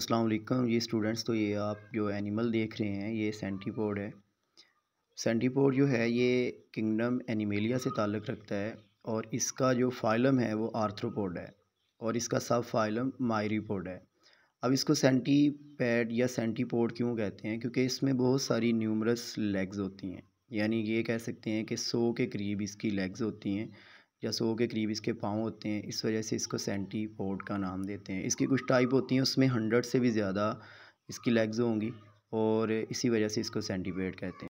अस्सलाम वालेकुम ये स्टूडेंट्स तो ये आप जो एनिमल देख रहे हैं ये सेंटीपोड है सेंटीपोड जो है ये किंगडम एनिमेलिया से ताल्लुक़ रखता है और इसका जो फाइलम है वो आर्थ्रोपोड है और इसका सब फाइलम मायरीपोड है अब इसको सेंटीपैड या सेंटीपोड क्यों कहते हैं क्योंकि इसमें बहुत सारी न्यूमरस लेग्स होती हैं यानी ये कह सकते हैं कि सौ के करीब इसकी लेग्स होती हैं या सौ के करीब इसके पाँव होते हैं इस वजह से इसको सेंटीपोड का नाम देते हैं इसकी कुछ टाइप होती हैं उसमें हंड्रेड से भी ज़्यादा इसकी लेग्स होंगी और इसी वजह से इसको सेंटीपेड कहते हैं